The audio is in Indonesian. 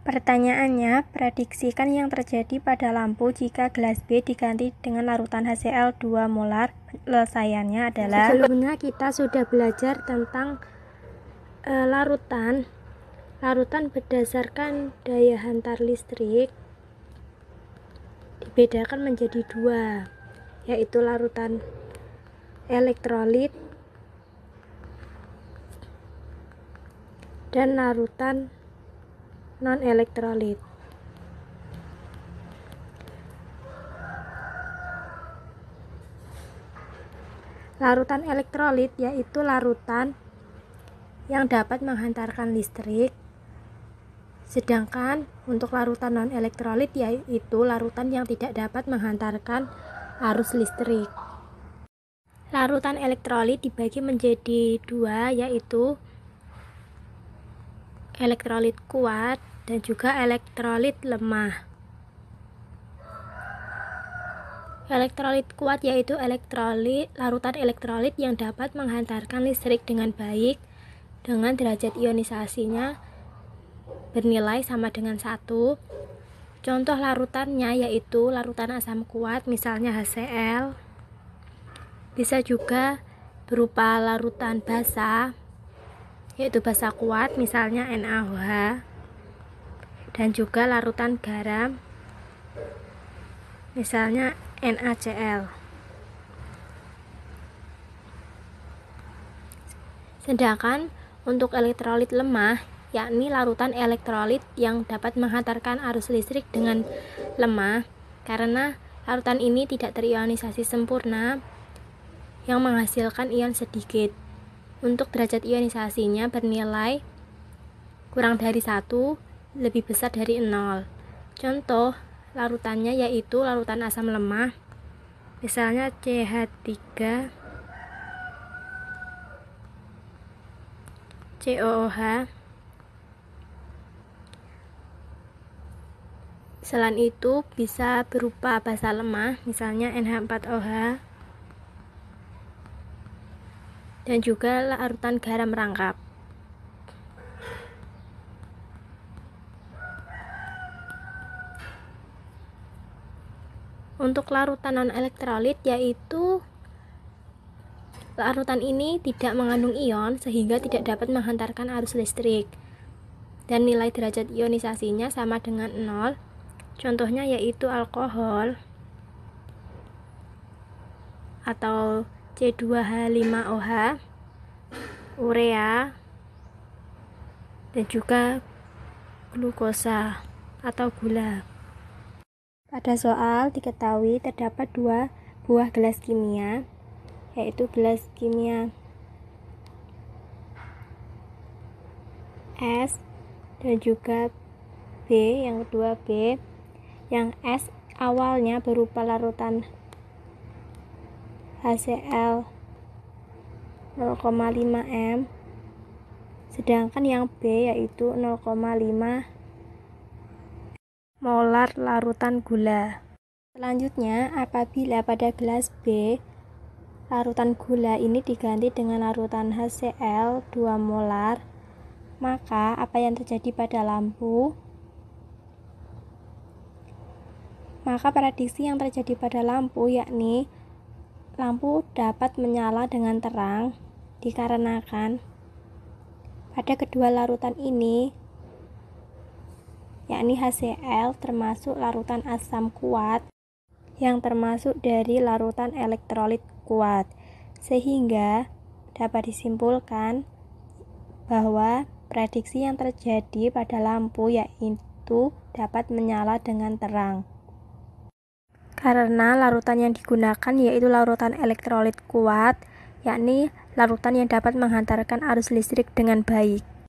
Pertanyaannya, prediksikan yang terjadi pada lampu jika gelas B diganti dengan larutan HCl 2 molar. Penyelesaiannya adalah Sebelumnya kita sudah belajar tentang e, larutan. Larutan berdasarkan daya hantar listrik dibedakan menjadi dua, yaitu larutan elektrolit dan larutan non elektrolit Larutan elektrolit yaitu larutan yang dapat menghantarkan listrik. Sedangkan untuk larutan non elektrolit yaitu larutan yang tidak dapat menghantarkan arus listrik. Larutan elektrolit dibagi menjadi dua yaitu elektrolit kuat dan juga elektrolit lemah. Elektrolit kuat yaitu elektrolit larutan elektrolit yang dapat menghantarkan listrik dengan baik dengan derajat ionisasinya bernilai sama dengan satu. Contoh larutannya yaitu larutan asam kuat misalnya HCl. Bisa juga berupa larutan basah yaitu basa kuat misalnya NaOH dan juga larutan garam misalnya NaCl sedangkan untuk elektrolit lemah yakni larutan elektrolit yang dapat menghantarkan arus listrik dengan lemah karena larutan ini tidak terionisasi sempurna yang menghasilkan ion sedikit untuk derajat ionisasinya bernilai kurang dari satu lebih besar dari nol. contoh larutannya yaitu larutan asam lemah misalnya CH3 COOH Selain itu bisa berupa basa lemah misalnya NH4OH dan juga larutan garam rangkap. Untuk larutan non elektrolit yaitu larutan ini tidak mengandung ion sehingga tidak dapat menghantarkan arus listrik. Dan nilai derajat ionisasinya sama dengan 0. Contohnya yaitu alkohol atau C2H5OH, urea, dan juga glukosa atau gula. Pada soal diketahui terdapat dua buah gelas kimia, yaitu gelas kimia S dan juga B, yang kedua B. Yang S awalnya berupa larutan HCl 0,5 M sedangkan yang B yaitu 0,5 molar larutan gula selanjutnya apabila pada gelas B larutan gula ini diganti dengan larutan HCl 2 molar maka apa yang terjadi pada lampu maka prediksi yang terjadi pada lampu yakni lampu dapat menyala dengan terang dikarenakan pada kedua larutan ini yakni HCl termasuk larutan asam kuat yang termasuk dari larutan elektrolit kuat sehingga dapat disimpulkan bahwa prediksi yang terjadi pada lampu yaitu dapat menyala dengan terang karena larutan yang digunakan yaitu larutan elektrolit kuat, yakni larutan yang dapat menghantarkan arus listrik dengan baik.